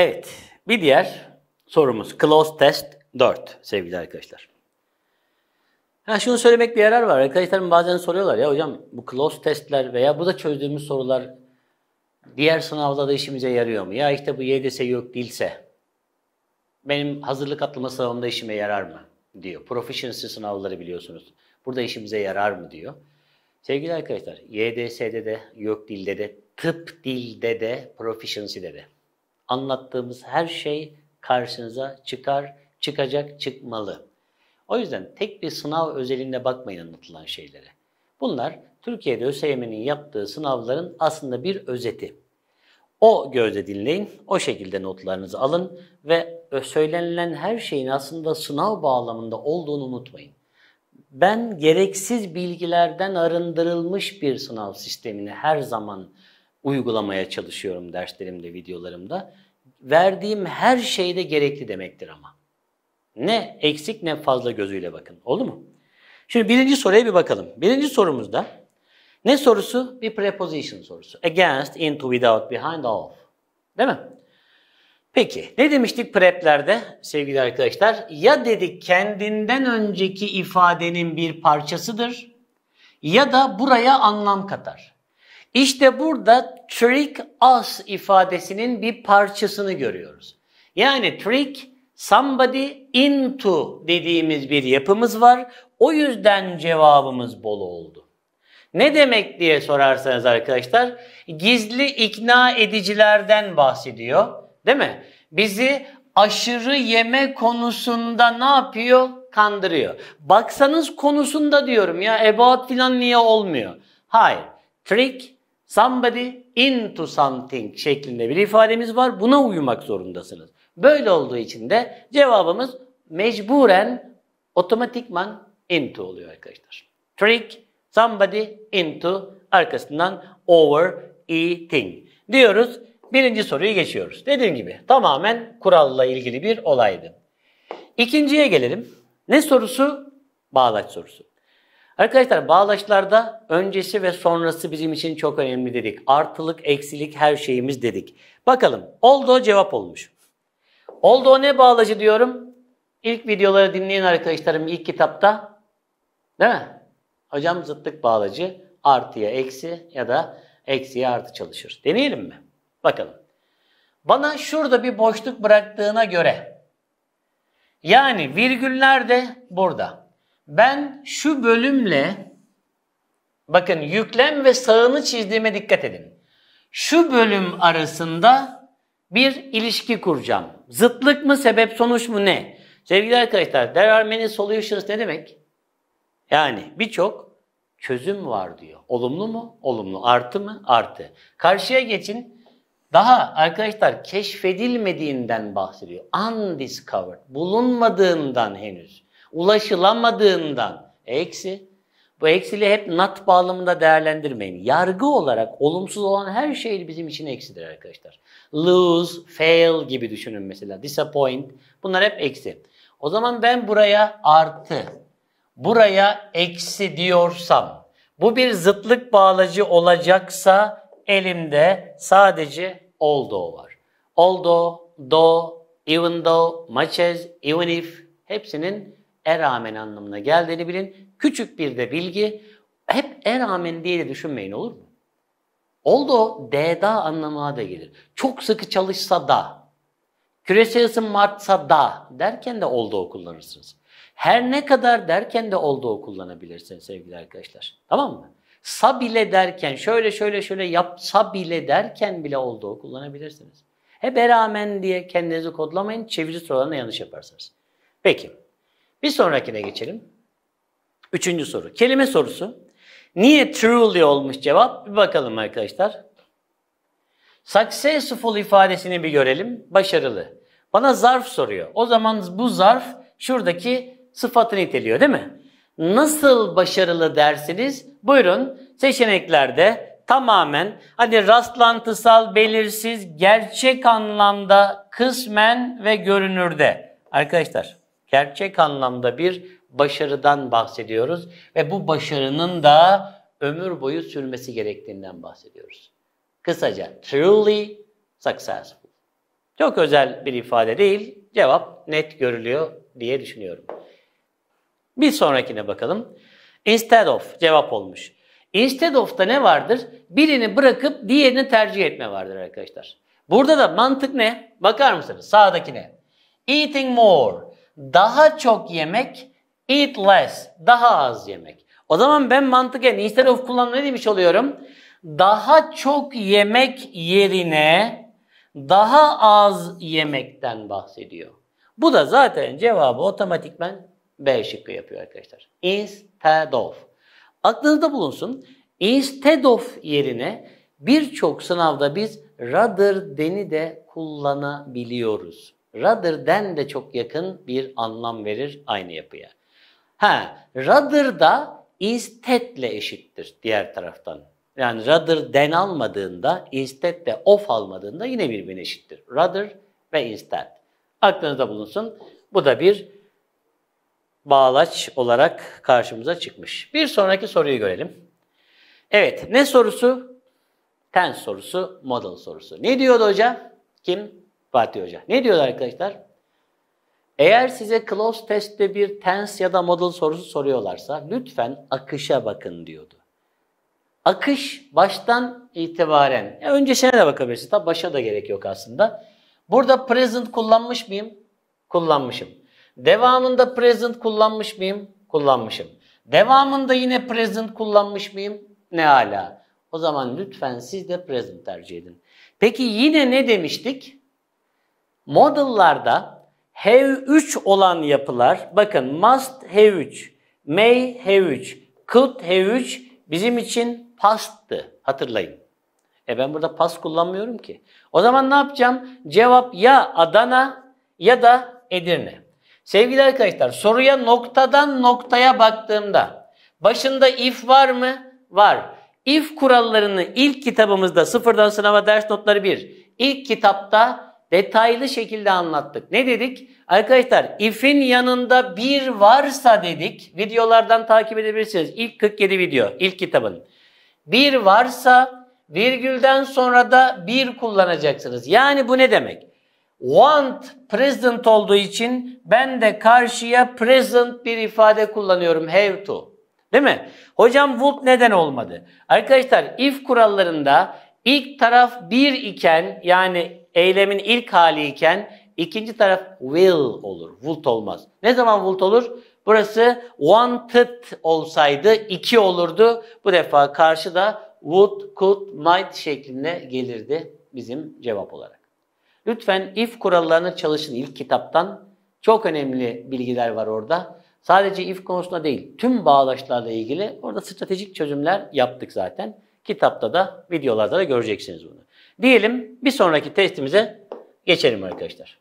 Evet, bir diğer sorumuz close test 4 sevgili arkadaşlar. Ha şunu söylemek bir yarar var. Arkadaşlarım bazen soruyorlar ya hocam bu close testler veya bu da çözdüğümüz sorular diğer sınavda da işimize yarıyor mu? Ya işte bu YDS yok değilse benim hazırlık atlama sınavımda işime yarar mı? diyor. Proficiency sınavları biliyorsunuz. Burada işimize yarar mı diyor. Sevgili arkadaşlar YDS'de de yok dilde de tıp dilde de proficiency'de de anlattığımız her şey karşınıza çıkar, çıkacak, çıkmalı. O yüzden tek bir sınav özelinde bakmayın anlatılan şeylere. Bunlar Türkiye'de ÖSYM'nin yaptığı sınavların aslında bir özeti. O gözle dinleyin, o şekilde notlarınızı alın ve söylenilen her şeyin aslında sınav bağlamında olduğunu unutmayın. Ben gereksiz bilgilerden arındırılmış bir sınav sistemini her zaman uygulamaya çalışıyorum derslerimde, videolarımda. Verdiğim her şeyde gerekli demektir ama. Ne eksik ne fazla gözüyle bakın. Oldu mu? Şimdi birinci soruya bir bakalım. Birinci sorumuzda ne sorusu? Bir preposition sorusu. Against, into, without, behind, of. Değil mi? Peki ne demiştik preplerde sevgili arkadaşlar? Ya dedik kendinden önceki ifadenin bir parçasıdır ya da buraya anlam katar. İşte burada trick us ifadesinin bir parçasını görüyoruz. Yani trick somebody into dediğimiz bir yapımız var. O yüzden cevabımız bol oldu. Ne demek diye sorarsanız arkadaşlar gizli ikna edicilerden bahsediyor. Değil mi? Bizi aşırı yeme konusunda ne yapıyor? Kandırıyor. Baksanız konusunda diyorum ya ebat filan niye olmuyor? Hayır. Trick somebody into something şeklinde bir ifademiz var. Buna uyumak zorundasınız. Böyle olduğu için de cevabımız mecburen otomatikman into oluyor arkadaşlar. Trick somebody into arkasından over eating diyoruz. Birinci soruyu geçiyoruz. Dediğim gibi tamamen kuralla ilgili bir olaydı. İkinciye gelelim. Ne sorusu? Bağlaç sorusu. Arkadaşlar bağlaçlarda öncesi ve sonrası bizim için çok önemli dedik. Artılık, eksilik her şeyimiz dedik. Bakalım oldu cevap olmuş. Oldu ne bağlacı diyorum? İlk videoları dinleyin arkadaşlarım ilk kitapta. Değil mi? Hocam zıtlık bağlacı artıya eksi ya da eksiye artı çalışır. Deneyelim mi? Bakalım. Bana şurada bir boşluk bıraktığına göre yani virgüller de burada ben şu bölümle bakın yüklem ve sağını çizdiğime dikkat edin. Şu bölüm arasında bir ilişki kuracağım. Zıtlık mı, sebep sonuç mu ne? Sevgili arkadaşlar, there are many solutions ne demek? Yani birçok çözüm var diyor. Olumlu mu? Olumlu. Artı mı? Artı. Karşıya geçin. Daha arkadaşlar keşfedilmediğinden bahsediyor. Undiscovered. Bulunmadığından henüz ulaşılamadığından eksi. Bu eksili hep nat bağlamında değerlendirmeyin. Yargı olarak olumsuz olan her şey bizim için eksidir arkadaşlar. Lose, fail gibi düşünün mesela. Disappoint. Bunlar hep eksi. O zaman ben buraya artı, buraya eksi diyorsam, bu bir zıtlık bağlacı olacaksa elimde sadece although var. Although, though, even though, much as, even if hepsinin Eramen anlamına geldiğini bilin. Küçük bir de bilgi. Hep eramen diye de düşünmeyin olur mu? Oldu o D'da anlamına da gelir. Çok sıkı çalışsa da, küresel ısınma artsa da derken de oldu o kullanırsınız. Her ne kadar derken de oldu o kullanabilirsiniz sevgili arkadaşlar. Tamam mı? Sa bile derken, şöyle şöyle şöyle yapsa bile derken bile oldu o kullanabilirsiniz. Hep rağmen diye kendinizi kodlamayın. Çeviri sorularına yanlış yaparsınız. Peki. Bir sonrakine geçelim. Üçüncü soru. Kelime sorusu. Niye truly olmuş cevap? Bir bakalım arkadaşlar. Successful ifadesini bir görelim. Başarılı. Bana zarf soruyor. O zaman bu zarf şuradaki sıfatını niteliyor değil mi? Nasıl başarılı dersiniz? Buyurun seçeneklerde tamamen hani rastlantısal, belirsiz, gerçek anlamda kısmen ve görünürde. Arkadaşlar gerçek anlamda bir başarıdan bahsediyoruz ve bu başarının da ömür boyu sürmesi gerektiğinden bahsediyoruz. Kısaca truly successful. Çok özel bir ifade değil, cevap net görülüyor diye düşünüyorum. Bir sonrakine bakalım. Instead of cevap olmuş. Instead of'ta ne vardır? Birini bırakıp diğerini tercih etme vardır arkadaşlar. Burada da mantık ne? Bakar mısınız? Sağdaki ne? Eating more. Daha çok yemek, eat less. Daha az yemek. O zaman ben mantıken instead of kullanma ne demiş oluyorum? Daha çok yemek yerine daha az yemekten bahsediyor. Bu da zaten cevabı otomatikmen B şıkkı yapıyor arkadaşlar. Instead of. Aklınızda bulunsun. Instead of yerine birçok sınavda biz rather deni de kullanabiliyoruz rather than de çok yakın bir anlam verir aynı yapıya. Ha, rather da instead'le eşittir diğer taraftan. Yani rather den almadığında, instead de of almadığında yine birbirine eşittir. Rather ve instead. Aklınızda bulunsun. Bu da bir bağlaç olarak karşımıza çıkmış. Bir sonraki soruyu görelim. Evet, ne sorusu? Tense sorusu, model sorusu. Ne diyordu hoca? Kim? Fatih Hoca. Ne diyor arkadaşlar? Eğer size close testte bir tense ya da modal sorusu soruyorlarsa lütfen akışa bakın diyordu. Akış baştan itibaren, ya öncesine de bakabilirsiniz. Tabi başa da gerek yok aslında. Burada present kullanmış mıyım? Kullanmışım. Devamında present kullanmış mıyım? Kullanmışım. Devamında yine present kullanmış mıyım? Ne hala. O zaman lütfen siz de present tercih edin. Peki yine ne demiştik? Model'larda have 3 olan yapılar, bakın must have 3, may have 3, could have 3 bizim için past'tı. Hatırlayın. E ben burada past kullanmıyorum ki. O zaman ne yapacağım? Cevap ya Adana ya da Edirne. Sevgili arkadaşlar soruya noktadan noktaya baktığımda başında if var mı? Var. If kurallarını ilk kitabımızda sıfırdan sınava ders notları 1. İlk kitapta detaylı şekilde anlattık. Ne dedik? Arkadaşlar if'in yanında bir varsa dedik. Videolardan takip edebilirsiniz. İlk 47 video, ilk kitabın. Bir varsa virgülden sonra da bir kullanacaksınız. Yani bu ne demek? Want present olduğu için ben de karşıya present bir ifade kullanıyorum. Have to. Değil mi? Hocam would neden olmadı? Arkadaşlar if kurallarında ilk taraf bir iken yani eylemin ilk haliyken ikinci taraf will olur. Would olmaz. Ne zaman would olur? Burası wanted olsaydı iki olurdu. Bu defa karşı da would, could, might şeklinde gelirdi bizim cevap olarak. Lütfen if kurallarını çalışın ilk kitaptan. Çok önemli bilgiler var orada. Sadece if konusunda değil, tüm bağlaçlarla ilgili orada stratejik çözümler yaptık zaten. Kitapta da, videolarda da göreceksiniz bunu. Diyelim bir sonraki testimize geçelim arkadaşlar.